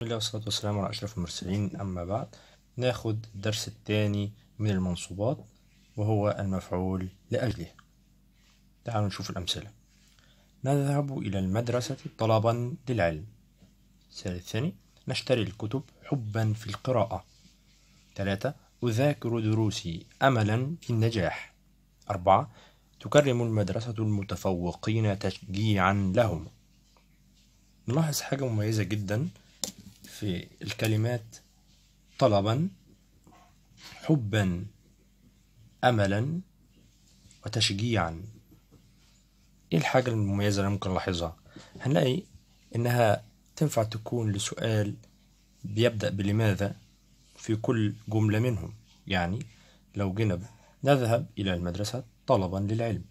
بسم الله والصلاة والسلام على أشرف المرسلين أما بعد ناخد الدرس الثاني من المنصوبات وهو المفعول لأجله تعالوا نشوف الأمثلة نذهب إلى المدرسة طلبا للعلم السؤال الثاني نشتري الكتب حبا في القراءة ثلاثة أذاكر دروسي أملا في النجاح أربعة تكرم المدرسة المتفوقين تشجيعا لهم نلاحظ حاجة مميزة جدا في الكلمات طلبا حبا املا وتشجيعا ايه الحاجه المميزه اللي ممكن نلاحظها هنلاقي انها تنفع تكون لسؤال بيبدا بلماذا في كل جمله منهم يعني لو جينا نذهب الى المدرسه طلبا للعلم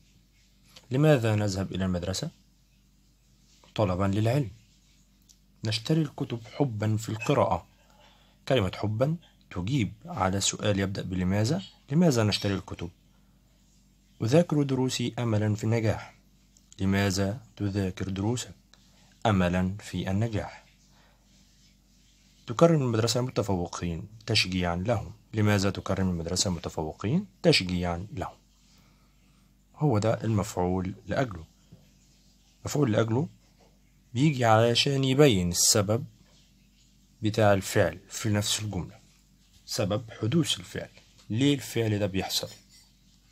لماذا نذهب الى المدرسه طلبا للعلم نشتري الكتب حبا في القراءة كلمة حبا تجيب على سؤال يبدأ بلماذا لماذا نشتري الكتب أذاكر دروسي أملا في النجاح لماذا تذاكر دروسك أملا في النجاح تكرم المدرسة المتفوقين تشجيعا لهم لماذا تكرم المدرسة المتفوقين تشجيعا لهم هو ده المفعول لأجله مفعول لأجله بيجي علشان يبين السبب بتاع الفعل في نفس الجملة سبب حدوث الفعل ليه الفعل ده بيحصل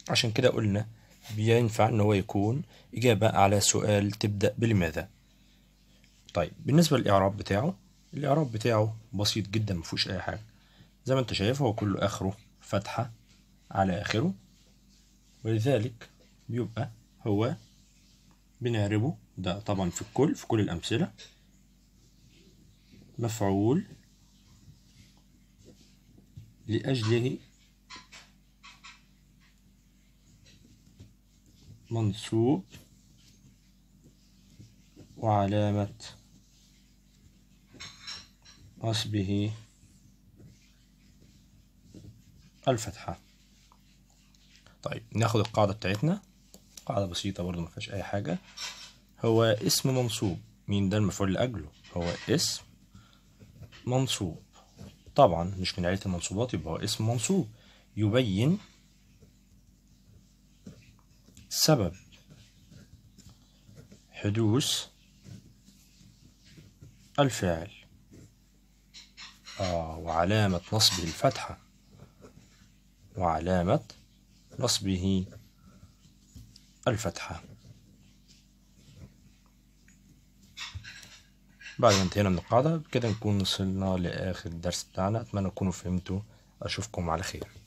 عشان كده قلنا بينفع ان هو يكون إجابة على سؤال تبدأ بلماذا طيب بالنسبة للإعراب بتاعه الإعراب بتاعه بسيط جدا مفوش أي حاجة زي ما انت شايف هو كله آخره فتحة على آخره ولذلك بيبقى هو بنعربه ده طبعا في الكل في كل الأمثلة مفعول لأجله منصوب وعلامة نصبه الفتحة طيب ناخد القاعدة بتاعتنا قاعدة بسيطة برضو ما فيهاش أي حاجة هو اسم منصوب مين ده المفعول لأجله هو اسم منصوب طبعا مش من عيلة المنصوبات يبقى هو اسم منصوب يبين سبب حدوث الفعل آه وعلامة نصبه الفتحة وعلامة نصبه الفتحة بعد ما انتهينا من القاعدة بكده نكون وصلنا لآخر الدرس بتاعنا أتمنى تكونوا فهمتوا أشوفكم على خير